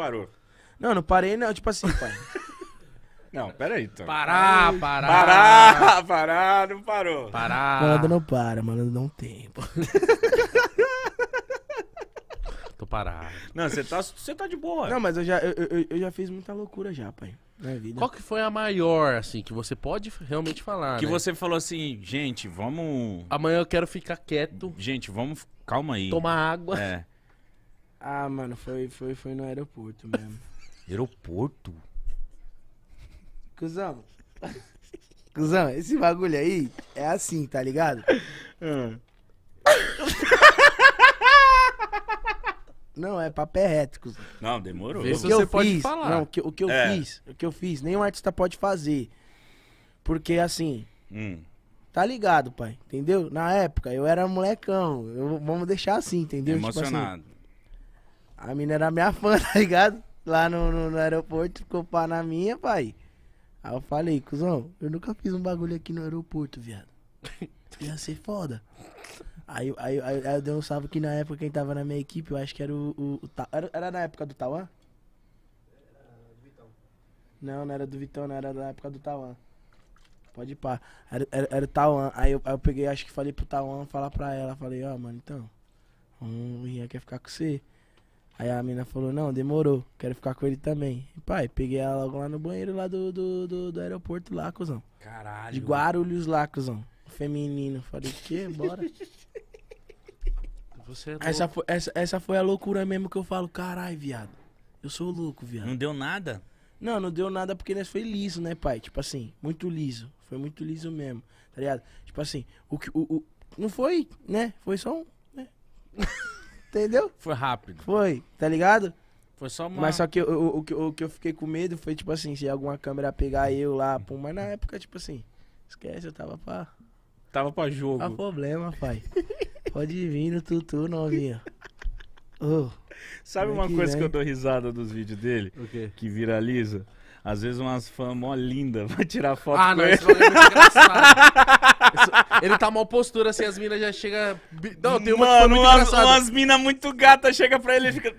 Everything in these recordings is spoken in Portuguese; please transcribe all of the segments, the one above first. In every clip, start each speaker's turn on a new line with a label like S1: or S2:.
S1: parou? Não, não parei, não. Tipo assim, pai. não, peraí, então. Parar, parar. Parar, parar, não parou. Parar. Malandro não para, malandro não tem Tô parado. Não, você tá, você tá de boa. Não, mas eu já, eu, eu, eu já fiz muita loucura já, pai. Na vida. Qual que foi a maior, assim, que você pode realmente falar? Que né? você falou assim, gente, vamos. Amanhã eu quero ficar quieto. Gente, vamos. Calma aí. Tomar água. É. Ah, mano, foi, foi, foi no aeroporto mesmo. aeroporto? Cusão. Cusão, esse bagulho aí é assim, tá ligado? Ah. Não, é papel é reto, cusão. Não, demorou. Vê o que você eu pode fiz, falar. Não, o que, o que eu É. fiz, o que eu fiz, nenhum artista pode fazer. Porque assim, Hum. tá ligado, pai, entendeu? Na época eu era molecão, eu- vamos deixar assim, entendeu? Tipo assim, Emocionado. A mina era minha fã, tá ligado? Lá no, no, no aeroporto, ficou pá na minha, pai. Aí eu falei, cuzão, eu nunca fiz um bagulho aqui no aeroporto, viado. Ia ser foda. Aí, aí, aí, aí eu dei um salve que na época quem tava na minha equipe, eu acho que era o. o, o era, era na época do Tauan? Não, não era do Vitão, não, era da época do Tauan. Pode ir pá. Era, era, era o Tauan. Aí eu, aí eu peguei, acho que falei pro Tauan falar pra ela. Falei, ó, oh, mano, então. O Rian quer ficar com você. Aí a mina falou, não, demorou, quero ficar com ele também. E, pai, peguei ela logo lá no banheiro lá do, do, do, do aeroporto lá, cuzão. Caralho. De Guarulhos lá, cuzão. Feminino. Falei, o quê? Bora. Você é louco. Essa, foi, essa, essa foi a loucura mesmo que eu falo, caralho, viado. Eu sou louco, viado. Não deu nada? Não, não deu nada porque nós foi liso, né, pai? Tipo assim, muito liso. Foi muito liso mesmo, tá ligado? Tipo assim, o que. O, o, não foi, né? Foi só um. Né? Entendeu? Foi rápido. Foi, tá ligado? Foi só uma... Mas só que o, o, o que eu fiquei com medo foi, tipo assim, se alguma câmera pegar eu lá, pum. Mas na época, tipo assim, esquece, eu tava pra. Tava pra jogo. Não problema, pai. Pode vir no tutu, novinho. Oh, Sabe é uma coisa vem? que eu dou risada dos vídeos dele? Que viraliza? Às vezes umas fãs mó linda vai tirar foto ah, com não, ele. Ah, não, isso é engraçado. Ele tá mal postura, assim, as minas já chegam. Não, tem uma Mano, que foi muito umas, engraçada. umas minas muito gatas chega pra ele e fica.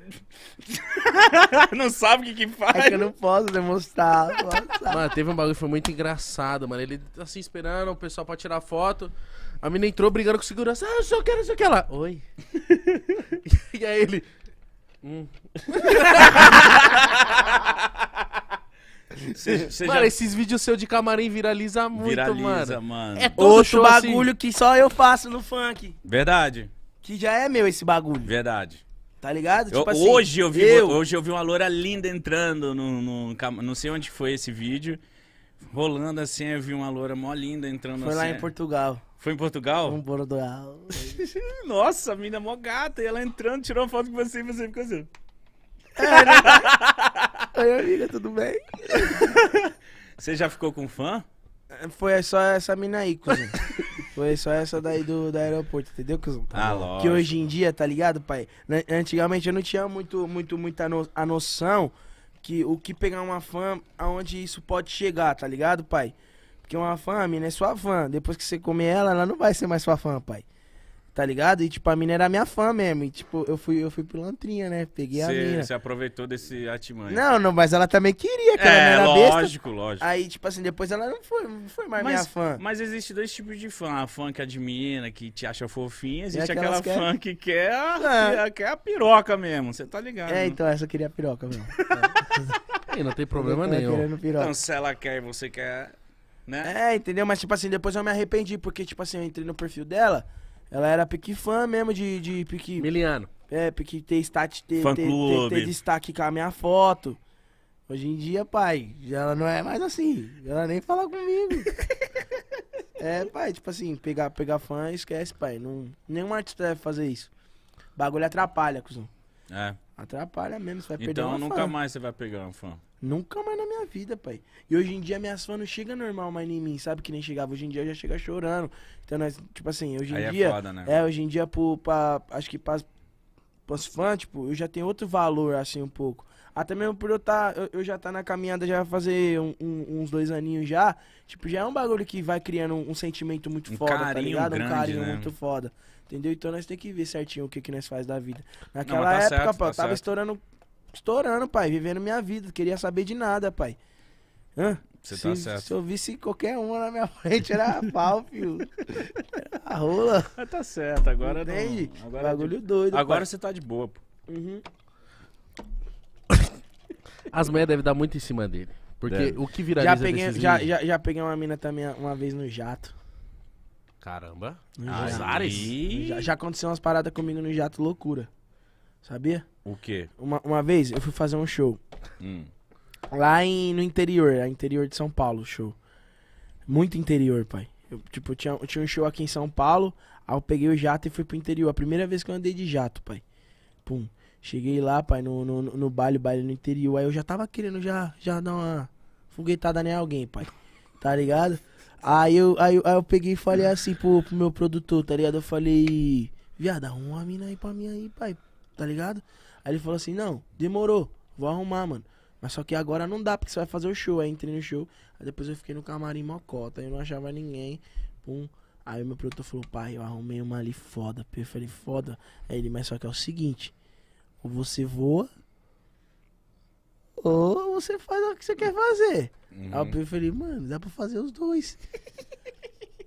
S1: não sabe o que que faz. É que eu não posso demonstrar. Mano, teve um bagulho que foi muito engraçado, mano. Ele tá assim esperando o pessoal pra tirar foto. A mina entrou brigando com segurança. Ah, eu só quero, eu só quero. lá Oi. e aí ele. Hum. Cê, cê mano, já... esses vídeos seus de camarim viraliza muito, viraliza, mano. mano. É todo Outro bagulho assim. que só eu faço no funk. Verdade. Que já é meu esse bagulho. Verdade. Tá ligado? Tipo eu, assim, hoje, eu vi, eu... hoje eu vi uma loura linda entrando no, no, no, Não sei onde foi esse vídeo. Rolando assim, eu vi uma loura mó linda entrando foi assim. Foi lá em Portugal. Foi em Portugal? Foi em Portugal. Nossa, a mina mó gata. E ela entrando, tirou uma foto com você e você ficou assim. É, né? Oi, amiga, tudo bem? Você já ficou com fã? É, foi só essa mina aí, cuzão. Foi só essa daí do da aeroporto, entendeu, cuzão? Ah, lógico. Que hoje em dia, tá ligado, pai? Né, antigamente eu não tinha muito, muito, muita no, a noção que o que pegar uma fã, aonde isso pode chegar, tá ligado, pai? Porque uma fã, a mina é sua fã. Depois que você comer ela, ela não vai ser mais sua fã, pai. Tá ligado? E, tipo, a mina era minha fã mesmo. E, tipo, eu fui, eu fui pilantrinha, né? Peguei cê, a mina. Você aproveitou desse atimanha. Não, não, mas ela também queria, que é, ela era lógico, besta. Lógico, lógico. Aí, tipo assim, depois ela não foi, não foi mais mas, minha fã. Mas existe dois tipos de fã. A fã que admira, que te acha fofinha. É existe é aquela quer... fã que quer a, é. quer a piroca mesmo. Você tá ligado. É, né? então, essa queria a piroca mesmo. e não tem problema nenhum. Então, se ela quer e você quer, né? É, entendeu? Mas, tipo assim, depois eu me arrependi. Porque, tipo assim, eu entrei no perfil dela... Ela era pique fã mesmo de, de pique. Miliano. É, pique ter, stat, ter, ter, ter, ter destaque com a minha foto. Hoje em dia, pai, ela não é mais assim. Ela nem fala comigo. é, pai, tipo assim, pegar, pegar fã, esquece, pai. Não, nenhum artista deve fazer isso. bagulho atrapalha, cuzão. É. Atrapalha mesmo, você vai então, perder fã. Então nunca mais você vai pegar um fã. Nunca mais na minha vida, pai. E hoje em dia minhas fãs não chegam normal mais em mim, sabe? Que nem chegava. Hoje em dia já chega chorando. Então, nós, tipo assim, hoje em Aí é dia. É, foda, né? é, hoje em dia, pro, pra, acho que pras, pros fãs, tipo, eu já tenho outro valor, assim, um pouco. Até mesmo por eu tá, eu, eu já tá na caminhada já fazer um, um, uns dois aninhos já. Tipo, já é um bagulho que vai criando um, um sentimento muito foda, tá carinho tá ligado? Grande, um carinho né? muito foda. Entendeu? Então nós tem que ver certinho o que, que nós faz da vida. Naquela não, tá época, certo, pô, tá tava certo. estourando estourando, pai, vivendo minha vida, não queria saber de nada, pai. Hã? Você se, tá certo. Se eu visse qualquer uma na minha frente, era pau, filho. Era a rola. Mas tá certo, agora Entende? não. Agora é Bagulho é de... doido. Agora pai. você tá de boa, pô. Uhum. As mulheres devem dar muito em cima dele. Porque Deve. o que viraliza já peguei, já, já, já, peguei uma mina também uma vez no jato. Caramba. Já, já aconteceu umas paradas comigo no jato, loucura. Sabia? O quê? Uma, uma vez eu fui fazer um show. Hum. Lá em, no interior, é interior de São Paulo, show. Muito interior, pai. Eu, tipo, eu tinha, eu tinha um show aqui em São Paulo, aí eu peguei o jato e fui pro interior. A primeira vez que eu andei de jato, pai. Pum. Cheguei lá, pai, no, no, no baile, baile no interior. Aí eu já tava querendo já, já dar uma foguetada em alguém, pai. Tá ligado? Aí eu, aí, aí eu peguei e falei assim pro, pro meu produtor, tá ligado? Eu falei, viado, arruma uma mina aí pra mim aí, pai tá ligado? Aí ele falou assim: não, demorou, vou arrumar, mano. Mas só que agora não dá, porque você vai fazer o show. Aí entrei no show, aí depois eu fiquei no camarim mocota, aí eu não achava ninguém. Pum. Aí meu produtor falou, pai, eu arrumei uma ali foda. Eu falei, foda. Aí ele, mas só que é o seguinte, ou você voa, ou você faz o que você quer fazer. Uhum. Aí eu falei, mano, dá pra fazer os dois.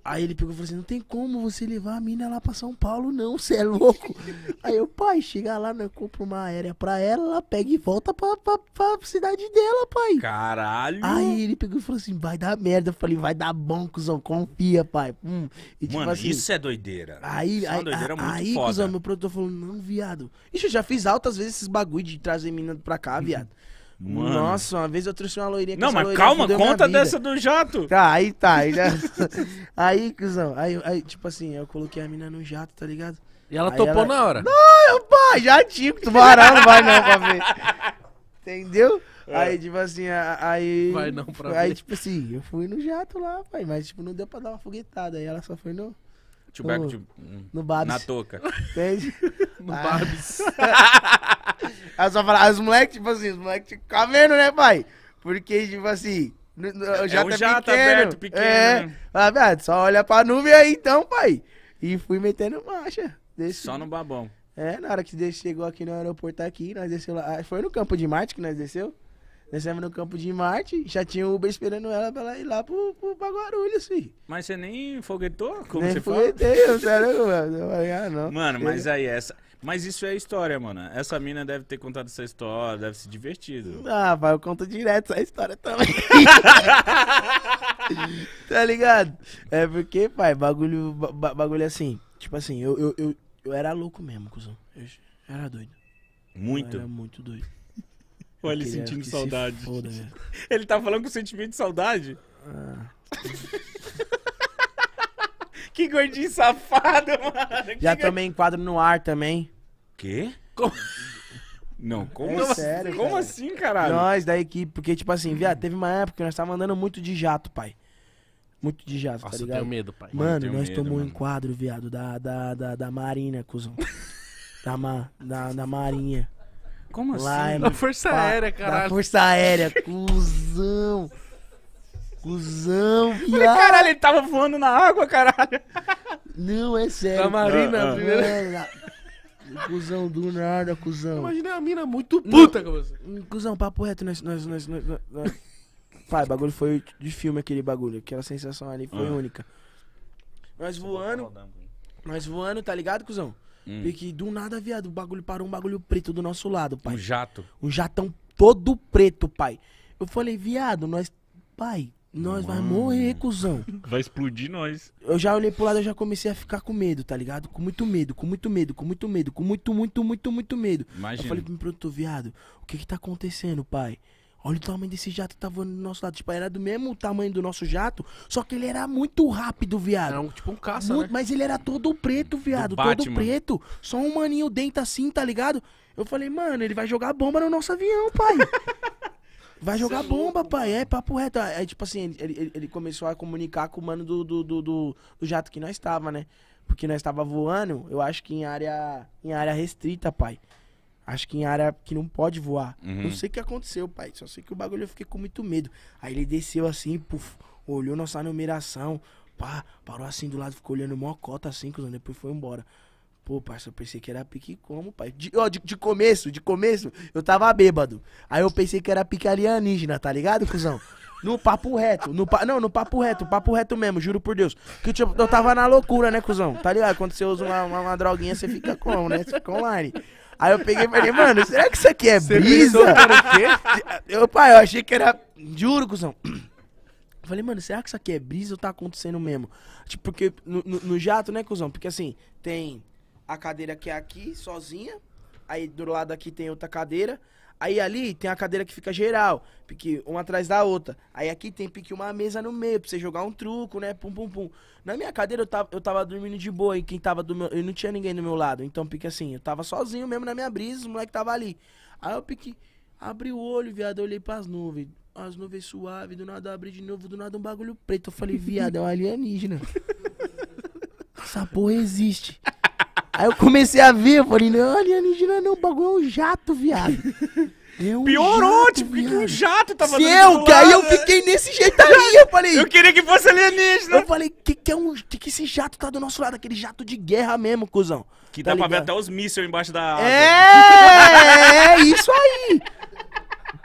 S1: Aí ele pegou e falou assim: não tem como você levar a mina lá pra São Paulo, não, você é louco. aí eu, pai, chega lá, né, compra uma aérea pra ela, ela pega e volta pra, pra, pra cidade dela, pai. Caralho. Aí ele pegou e falou assim: vai dar merda. Eu falei: vai dar bom, cuzão, confia, pai. Hum. E, tipo, Mano, assim, isso é doideira. Aí, isso é aí, é doideira aí, muito aí, foda. cuzão, meu produtor falou: não, viado. Isso eu já fiz altas vezes esses bagulho de trazer mina pra cá, uhum. viado. Mano. Nossa, uma vez eu trouxe uma loirinha Não, mas calma, conta dessa do jato. Tá, aí tá. Aí, já... aí cuzão, aí, aí, tipo assim, eu coloquei a mina no jato, tá ligado? E ela aí topou ela... na hora? Não, já jatinho, tubarão, não vai não pra ver. Entendeu? É. Aí, tipo assim, aí. Vai não pra aí, ver. Aí, tipo assim, eu fui no jato lá, pai, mas, tipo, não deu pra dar uma foguetada. Aí ela só foi no. Tchubeco, tipo, é tipo, No Babs. Na touca. Entende? No ah. Babs. Aí só falar, os moleques, tipo assim, os moleques ficam né, pai? Porque, tipo assim, no, no, já é um tá jato pequeno. aberto, pequeno. É, né? ah, só olha pra nuvem aí então, pai. E fui metendo marcha. Desse... Só no babão. É, na hora que chegou aqui no aeroporto aqui, nós desceu lá. Ah, foi no campo de Marte que nós desceu? Nós no campo de Marte, já tinha o Uber esperando ela pra ela ir lá pro, pro, pra Guarulhos, filho. Mas você nem foguetou? Como nem você foguetei, eu, sério, mano. Eu falei, ah, não. Mano, mas aí, essa. Mas isso é história, mano. Essa mina deve ter contado essa história, deve se divertido. Ah, vai, eu conto direto essa história também. tá ligado? É porque, pai, bagulho, bagulho assim. Tipo assim, eu, eu, eu, eu era louco mesmo, cuzão. Eu era doido. Muito? Eu era muito doido. Olha ele é sentindo saudade. Se foda, né? ele tá falando com sentimento de saudade? Ah. que gordinho safado, mano. Já que tomei enquadro no ar também. Quê? É como... Não, assim? como, é sério, como cara. assim, caralho? Nós da equipe, porque, tipo assim, viado, hum. teve uma época que nós tava andando muito de jato, pai. Muito de jato, tá Nossa, tá ligado? Eu tenho medo, pai. Mano, nós tomamos um enquadro, viado, da, da, da, da Marina, cuzão. da, ma, da, da Marinha. Como lá assim? Na é Força pa... Aérea, caralho. Na Força Aérea, cuzão. Cusão, viado. Caralho, ele tava voando na água, caralho. Não, é sério. Na tá marina, ah, Ah, ah. Cusão do nada, cuzão. Imagina a mina muito puta Não, com você. Hum, cusão, papo reto, nós. nós, nós, nós, nós. Pai, bagulho foi de filme aquele bagulho. Aquela sensação ali foi ah. única. Nós é voando. Nós voando, tá ligado, cuzão? Hum. Porque do nada, viado, o bagulho parou um bagulho preto do nosso lado, pai. Um jato. Um jatão todo preto, pai. Eu falei, viado, nós. Pai, nós Mano. vai morrer, cuzão. Vai explodir nós. Eu já olhei pro lado, e já comecei a ficar com medo, tá ligado? Com muito medo, com muito medo, com muito medo, com muito, muito, muito, muito medo. Imagina. Eu falei pro meu produtor, viado, o que que tá acontecendo, pai? Olha o tamanho desse jato que tá voando do nosso lado. Tipo, era do mesmo tamanho do nosso jato, só que ele era muito rápido, viado. Era é um, tipo um caça, muito, né? Mas ele era todo preto, viado. Todo preto. Só um maninho dentro assim, tá ligado? Eu falei, mano, ele vai jogar bomba no nosso avião, pai. Vai jogar bomba, pai. É papo reto. Aí, tipo assim, ele, ele, ele, começou a comunicar com o mano do, do, do, do, do jato que nós estava, né? Porque nós estava voando, eu acho que em área, em área restrita, pai. Acho que em área que não pode voar. Uhum. Não sei o que aconteceu, pai. Só sei que o bagulho eu fiquei com muito medo. Aí ele desceu assim, puf, olhou nossa numeração. Pá, parou assim do lado, ficou olhando mó cota assim, cuzão. Depois foi embora. Pô, parça, eu pensei que era pique como, pai? De, ó, de, de, começo, de começo, eu tava bêbado. Aí eu pensei que era pique alienígena, tá ligado, cuzão? No papo reto, no pa... não, no papo reto, papo reto mesmo, juro por Deus. Que tipo, eu tava na loucura, né, cuzão? Tá ligado? Quando você usa uma, uma, uma droguinha, você fica como, né? Você fica online. Aí eu peguei e falei, mano, será que isso aqui é Você brisa? Eu, pai, eu achei que era. Juro, cuzão. Eu falei, mano, será que isso aqui é brisa ou tá acontecendo mesmo? Tipo, porque no, no, no jato, né, cuzão? Porque assim, tem a cadeira que é aqui, sozinha. Aí do lado aqui tem outra cadeira. Aí ali tem a cadeira que fica geral, pique uma atrás da outra. Aí aqui tem pique uma mesa no meio pra você jogar um truco, né? Pum, pum, pum. Na minha cadeira eu tava, eu tava dormindo de boa e quem tava do meu. Eu não tinha ninguém do meu lado. Então, pique assim, eu tava sozinho mesmo na minha brisa, os moleque tava ali. Aí eu pique, abri o olho, viado, eu olhei pras nuvens. As nuvens suaves, do nada abri de novo, do nada um bagulho preto. Eu falei, viado, é um alienígena. Essa porra existe. Aí eu comecei a ver, eu falei, não, é alienígena não, o bagulho é um jato, viado. Deu tipo, um Piorou, jato, tipo, por que um jato tava Se eu caí, eu fiquei nesse jeito aí eu falei... Eu queria que fosse alienígena. Eu falei, que que é um... Que que esse jato tá do nosso lado? Aquele jato de guerra mesmo, cuzão. Que tá dá ligado? pra ver até os mísseis embaixo da... É, é isso aí.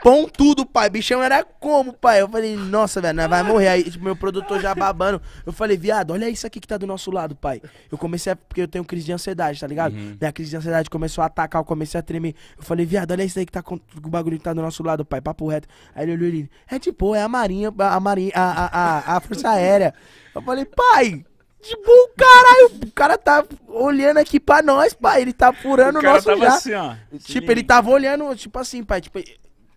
S1: Pão tudo, pai. Bichão era como, pai? Eu falei, nossa, velho, vai morrer. Aí, tipo, meu produtor já babando. Eu falei, viado, olha isso aqui que tá do nosso lado, pai. Eu comecei a. Porque eu tenho crise de ansiedade, tá ligado? Uhum. Minha crise de ansiedade começou a atacar, eu comecei a tremer. Eu falei, viado, olha isso aí que tá com o bagulho que tá do nosso lado, pai. Papo reto. Aí ele olhou ele. É tipo, é a Marinha, a Marinha, a, a, a, a Força Aérea. Eu falei, pai, Tipo, o caralho, o cara tá olhando aqui pra nós, pai. Ele tá furando o, o nosso tava já. Assim, ó, tipo, ele tava olhando, tipo assim, pai. Tipo,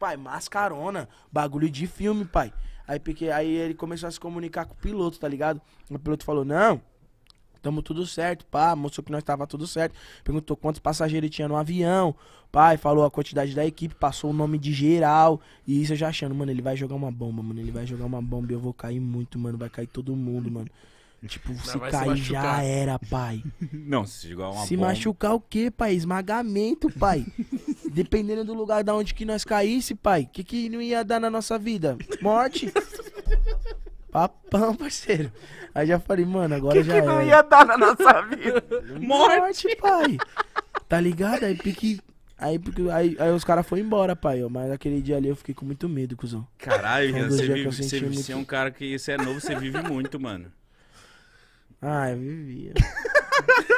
S1: pai, mascarona, bagulho de filme, pai. Aí, porque, aí ele começou a se comunicar com o piloto, tá ligado? O piloto falou, não, tamo tudo certo, pá, mostrou que nós tava tudo certo. Perguntou quantos passageiros tinha no avião, pai, falou a quantidade da equipe, passou o nome de geral. E isso eu já achando, mano, ele vai jogar uma bomba, mano, ele vai jogar uma bomba e eu vou cair muito, mano, vai cair todo mundo, mano. Tipo, se cair se já era, pai. Não, se igual uma Se bomba. machucar o quê, pai? Esmagamento, pai. Dependendo do lugar da onde que nós caísse, pai, o que, que não ia dar na nossa vida? Morte. Papão, parceiro. Aí já falei, mano, agora que já. O que não ia dar na nossa vida? Morte. Morte, pai. Tá ligado? Aí pique. Aí, porque, aí, aí os caras foram embora, pai. Ó, mas aquele dia ali eu fiquei com muito medo, cuzão. Caralho, Renan, você, vive, você, muito... você é um cara que você é novo, você vive muito, mano. Ah, eu vivia.